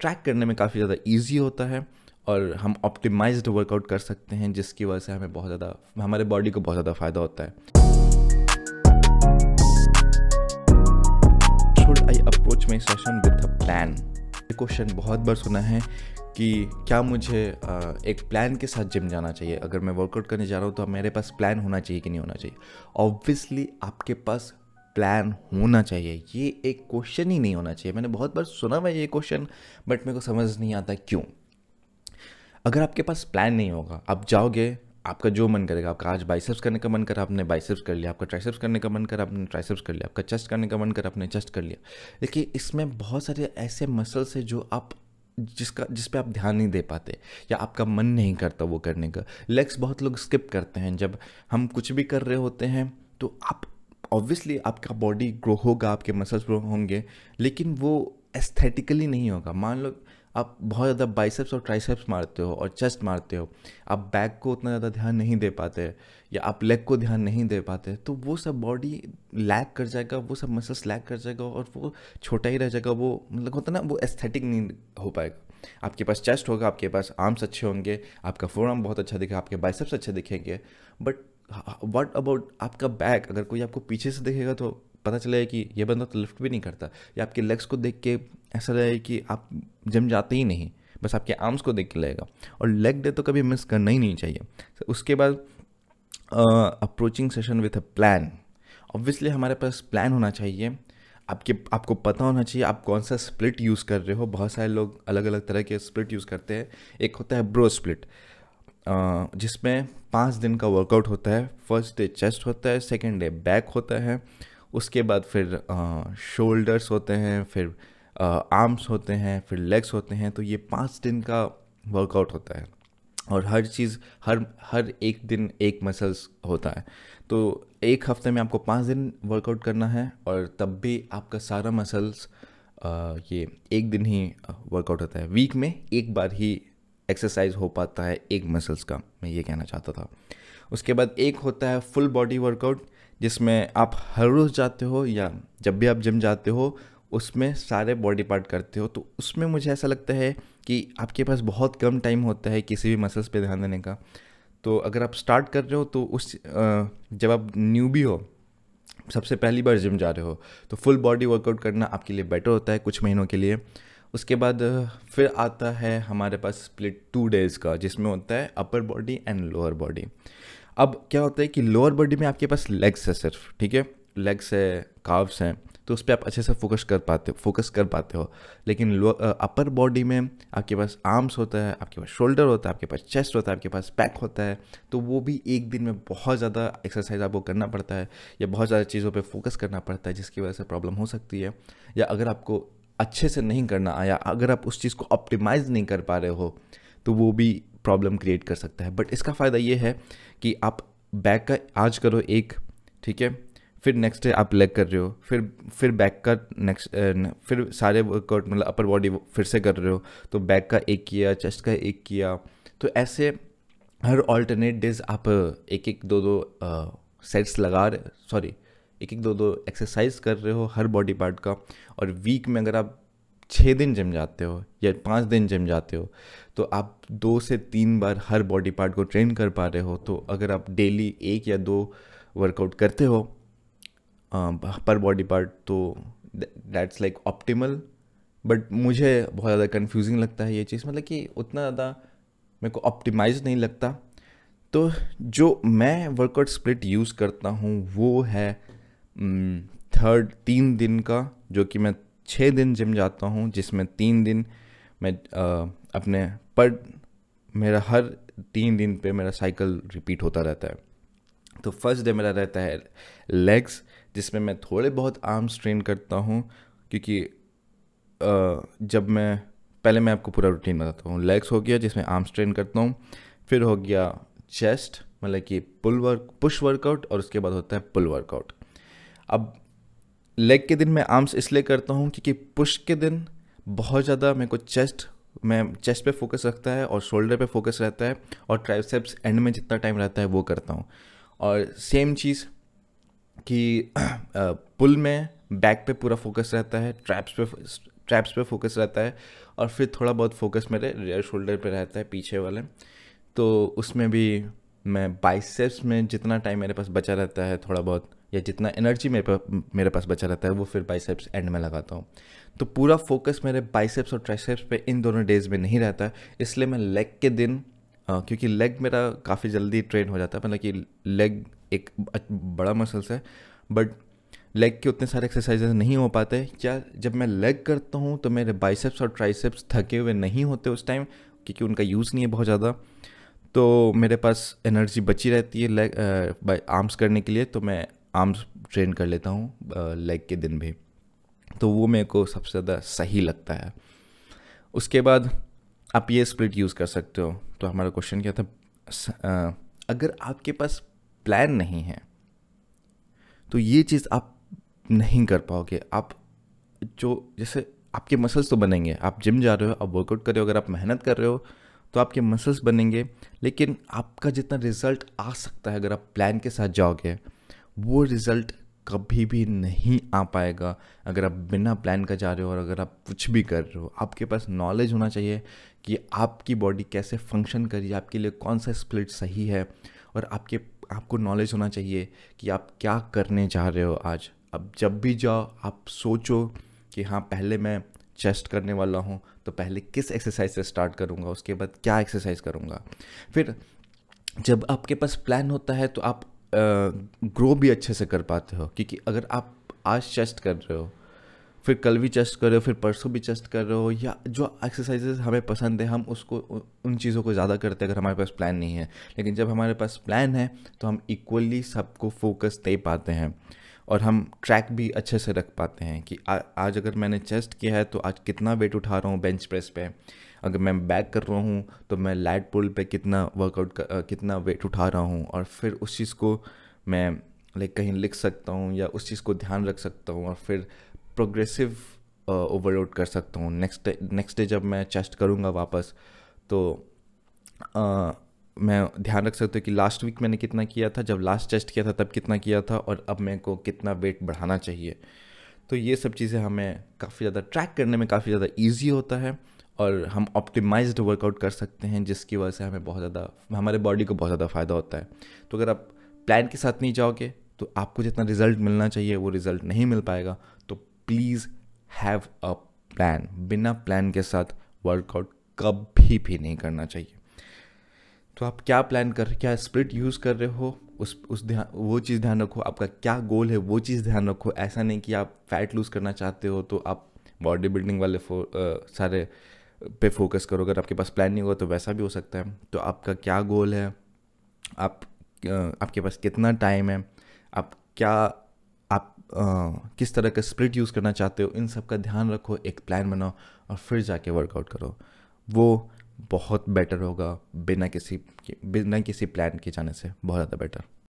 track करने में काफ़ी ज़्यादा ईजी होता है और हम ऑप्टिमाइज वर्कआउट कर सकते हैं जिसकी वजह से हमें बहुत ज़्यादा हमारे बॉडी को बहुत ज़्यादा फ़ायदा होता है should I approach my session with a plan question बहुत बार सुना है कि क्या मुझे एक प्लान के साथ जिम जाना चाहिए अगर मैं वर्कआउट करने जा रहा हूँ तो मेरे पास प्लान होना चाहिए कि नहीं होना चाहिए ऑब्वियसली आपके पास प्लान होना चाहिए ये एक क्वेश्चन ही नहीं होना चाहिए मैंने बहुत बार सुना हुआ ये क्वेश्चन बट मेरे को समझ नहीं आता क्यों अगर आपके पास प्लान नहीं होगा आप जाओगे आपका जो मन करेगा आपका आज बाइसेप्स करने का मन करा आपने बाइसेप्स कर लिया आपका ट्राइसेप्स करने का मन करा आपने ट्राइसेप्स कर लिया आपका चेस्ट करने का मन करा आपने चेस्ट कर लिया देखिए इसमें बहुत सारे ऐसे मसल्स हैं जो आप जिसका जिस पे आप ध्यान नहीं दे पाते या आपका मन नहीं करता वो करने का लेग्स बहुत लोग स्किप करते हैं जब हम कुछ भी कर रहे होते हैं तो आप ऑब्वियसली आपका बॉडी ग्रो होगा आपके मसल्स ग्रो होंगे लेकिन वो एस्थेटिकली नहीं होगा मान लो आप बहुत ज़्यादा बाइसेप्स और ट्राइसेप्स मारते हो और चेस्ट मारते हो आप बैक को उतना ज़्यादा ध्यान नहीं दे पाते या आप लेग को ध्यान नहीं दे पाते तो वो सब बॉडी लैग कर जाएगा वो सब मसल्स लैग कर जाएगा और वो छोटा ही रह जाएगा वो मतलब होता ना वो एस्थेटिक नहीं हो पाएगा आपके पास चेस्ट होगा आपके पास आर्म्स अच्छे होंगे आपका आर्म बहुत अच्छा दिखेगा आपके बाइसेप्स अच्छे दिखेंगे बट वट हाँ, अबाउट हाँ, आपका बैक अगर कोई आपको पीछे से देखेगा तो पता चलेगा कि यह बंदा तो लिफ्ट भी नहीं करता या आपके लेग्स को देख के ऐसा लगेगा कि आप जम जाते ही नहीं बस आपके आर्म्स को देख के लगेगा और लेग डे तो कभी मिस करना ही नहीं चाहिए तो उसके बाद approaching session with a plan obviously हमारे पास प्लान होना चाहिए आपके आपको पता होना चाहिए आप कौन सा स्प्लिट यूज़ कर रहे हो बहुत सारे लोग अलग अलग तरह के स्प्लिट यूज़ करते हैं एक होता है ब्रो स्प्लिट जिसमें पाँच दिन का वर्कआउट होता है फर्स्ट डे चेस्ट होता है सेकेंड डे बैक होता है उसके बाद फिर शोल्डर्स होते हैं फिर आर्म्स होते हैं फिर लेग्स होते हैं तो ये पाँच दिन का वर्कआउट होता है और हर चीज़ हर हर एक दिन एक मसल्स होता है तो एक हफ्ते में आपको पाँच दिन वर्कआउट करना है और तब भी आपका सारा मसल्स ये एक दिन ही वर्कआउट होता है वीक में एक बार ही एक्सरसाइज हो पाता है एक मसल्स का मैं ये कहना चाहता था उसके बाद एक होता है फुल बॉडी वर्कआउट जिसमें आप हर रोज़ जाते हो या जब भी आप जिम जाते हो उसमें सारे बॉडी पार्ट करते हो तो उसमें मुझे ऐसा लगता है कि आपके पास बहुत कम टाइम होता है किसी भी मसल्स पे ध्यान देने का तो अगर आप स्टार्ट कर रहे हो तो उस जब आप न्यू भी हो सबसे पहली बार जिम जा रहे हो तो फुल बॉडी वर्कआउट करना आपके लिए बेटर होता है कुछ महीनों के लिए उसके बाद फिर आता है हमारे पास स्प्लिट टू डेज़ का जिसमें होता है upper body and lower body अब क्या होता है कि लोअर बॉडी में आपके पास लेग्स है सिर्फ ठीक है लेग्स है काव्स हैं तो उस पर आप अच्छे से फोकस कर पाते हो फोकस कर पाते हो लेकिन अपर बॉडी में आपके पास आर्म्स होता है आपके पास शोल्डर होता है आपके पास चेस्ट होता है आपके पास पैक होता है तो वो भी एक दिन में बहुत ज़्यादा एक्सरसाइज आपको करना पड़ता है या बहुत ज़्यादा चीज़ों पर फोकस करना पड़ता है जिसकी वजह से प्रॉब्लम हो सकती है या अगर आपको अच्छे से नहीं करना आया अगर आप उस चीज़ को ऑप्टिमाइज़ नहीं कर पा रहे हो तो वो भी प्रॉब्लम क्रिएट कर सकता है बट इसका फ़ायदा ये है कि आप बैक का आज करो एक ठीक है फिर नेक्स्ट डे आप लेग कर रहे हो फिर फिर बैक का नेक्स्ट फिर सारे वर्कआउट मतलब अपर बॉडी फिर से कर रहे हो तो बैक का एक किया चेस्ट का एक किया तो ऐसे हर ऑल्टरनेट डेज आप एक एक दो दो सेट्स लगा रहे सॉरी एक एक दो दो एक्सरसाइज कर रहे हो हर बॉडी पार्ट का और वीक में अगर आप छः दिन जम जाते हो या पाँच दिन जिम जाते हो तो आप दो से तीन बार हर बॉडी पार्ट को ट्रेन कर पा रहे हो तो अगर आप डेली एक या दो वर्कआउट करते हो पर बॉडी पार्ट तो दैट्स लाइक ऑप्टिमल बट मुझे बहुत ज़्यादा कंफ्यूजिंग लगता है ये चीज़ मतलब कि उतना ज़्यादा मेरे को ऑप्टिमाइज नहीं लगता तो जो मैं वर्कआउट स्प्लिट यूज़ करता हूँ वो है थर्ड हम्म, तीन दिन का जो कि मैं छः दिन जिम जाता हूँ जिसमें तीन दिन मैं आ, अपने पर मेरा हर तीन दिन पे मेरा साइकिल रिपीट होता रहता है तो फर्स्ट डे मेरा रहता है लेग्स जिसमें मैं थोड़े बहुत आर्म्स ट्रेन करता हूँ क्योंकि आ, जब मैं पहले मैं आपको पूरा रूटीन बताता हूँ लेग्स हो गया जिसमें आर्म्स ट्रेन करता हूँ फिर हो गया चेस्ट मतलब कि पुल वर्क पुश वर्कआउट और उसके बाद होता है पुल वर्कआउट अब लेग के दिन मैं आर्म्स इसलिए करता हूँ क्योंकि पुश के दिन बहुत ज़्यादा मेरे को चेस्ट मैं चेस्ट पे फोकस रखता है और शोल्डर पे फोकस रहता है और ट्राइसेप्स एंड में जितना टाइम रहता है वो करता हूँ और सेम चीज़ कि पुल में बैक पे पूरा फोकस रहता है ट्रैप्स पे ट्रैप्स पे फोकस रहता है और फिर थोड़ा बहुत फोकस मेरे रेयर शोल्डर पे रहता है पीछे वाले तो उसमें भी मैं बाइसेप्स में जितना टाइम मेरे पास बचा रहता है थोड़ा बहुत या जितना एनर्जी मेरे मेरे पास बचा रहता है वो फिर बाइसेप्स एंड में लगाता हूँ तो पूरा फोकस मेरे बाइसेप्स और ट्राइसेप्स पे इन दोनों डेज़ में नहीं रहता है इसलिए मैं लेग के दिन आ, क्योंकि लेग मेरा काफ़ी जल्दी ट्रेन हो जाता है मतलब कि लेग एक बड़ा मसल्स है बट लेग के उतने सारे एक्सरसाइज नहीं हो पाते क्या जब मैं लेग करता हूँ तो मेरे बाइसेप्स और ट्राइसेप्स थके हुए नहीं होते उस टाइम क्योंकि उनका यूज़ नहीं है बहुत ज़्यादा तो मेरे पास एनर्जी बची रहती है लेग आर्म्स करने के लिए तो मैं आर्म्स ट्रेन कर लेता हूँ लेग के दिन भी तो वो मेरे को सबसे ज़्यादा सही लगता है उसके बाद आप ये स्प्लिट यूज़ कर सकते हो तो हमारा क्वेश्चन क्या था अगर आपके पास प्लान नहीं है तो ये चीज़ आप नहीं कर पाओगे आप जो जैसे आपके मसल्स तो बनेंगे आप जिम जा रहे हो आप वर्कआउट कर रहे हो अगर आप मेहनत कर रहे हो तो आपके मसल्स बनेंगे लेकिन आपका जितना रिजल्ट आ सकता है अगर आप प्लान के साथ जाओगे वो रिज़ल्ट कभी भी नहीं आ पाएगा अगर आप बिना प्लान का जा रहे हो और अगर आप कुछ भी कर रहे हो आपके पास नॉलेज होना चाहिए कि आपकी बॉडी कैसे फंक्शन कर रही है आपके लिए कौन सा स्प्लिट सही है और आपके आपको नॉलेज होना चाहिए कि आप क्या करने जा रहे हो आज अब जब भी जाओ आप सोचो कि हाँ पहले मैं चेस्ट करने वाला हूँ तो पहले किस एक्सरसाइज से स्टार्ट करूँगा उसके बाद क्या एक्सरसाइज करूँगा फिर जब आपके पास प्लान होता है तो आप ग्रो भी अच्छे से कर पाते हो क्योंकि अगर आप आज चेस्ट कर रहे हो फिर कल भी चेस्ट कर रहे हो फिर परसों भी चेस्ट कर रहे हो या जो एक्सरसाइजेज हमें पसंद है हम उसको उन चीज़ों को ज़्यादा करते हैं अगर हमारे पास प्लान नहीं है लेकिन जब हमारे पास प्लान है तो हम इक्वली सबको फोकस दे पाते हैं और हम ट्रैक भी अच्छे से रख पाते हैं कि आ, आज अगर मैंने चेस्ट किया है तो आज कितना वेट उठा रहा हूँ बेंच प्रेस पर अगर मैं बैक कर रहा हूँ तो मैं लैट पुल पे कितना वर्कआउट कितना वेट उठा रहा हूँ और फिर उस चीज़ को मैं लाइक कहीं लिख सकता हूँ या उस चीज़ को ध्यान रख सकता हूँ और फिर प्रोग्रेसिव ओवरलोड कर सकता हूँ नेक्स्ट नेक्स्ट डे जब मैं चेस्ट करूँगा वापस तो आ, मैं ध्यान रख सकता हूँ कि लास्ट वीक मैंने कितना किया था जब लास्ट चेस्ट किया था तब कितना किया था और अब मेरे को कितना वेट बढ़ाना चाहिए तो ये सब चीज़ें हमें काफ़ी ज़्यादा ट्रैक करने में काफ़ी ज़्यादा ईजी होता है और हम ऑप्टिमाइज्ड वर्कआउट कर सकते हैं जिसकी वजह से हमें बहुत ज़्यादा हमारे बॉडी को बहुत ज़्यादा फ़ायदा होता है तो अगर आप प्लान के साथ नहीं जाओगे तो आपको जितना रिजल्ट मिलना चाहिए वो रिजल्ट नहीं मिल पाएगा तो प्लीज़ हैव अ प्लान बिना प्लान के साथ वर्कआउट कभी भी नहीं करना चाहिए तो आप क्या प्लान कर क्या स्प्रिट यूज़ कर रहे हो उस उस ध्यान वो चीज़ ध्यान रखो आपका क्या गोल है वो चीज़ ध्यान रखो ऐसा नहीं कि आप फैट लूज़ करना चाहते हो तो आप बॉडी बिल्डिंग वाले फो, आ, सारे पे फोकस करो अगर आपके पास प्लान नहीं होगा तो वैसा भी हो सकता है तो आपका क्या गोल है आप आपके पास कितना टाइम है आप क्या आप आ, किस तरह का स्प्लिट यूज़ करना चाहते हो इन सब का ध्यान रखो एक प्लान बनाओ और फिर जाके वर्कआउट करो वो बहुत बेटर होगा बिना किसी बिना किसी प्लान के जाने से बहुत ज़्यादा बेटर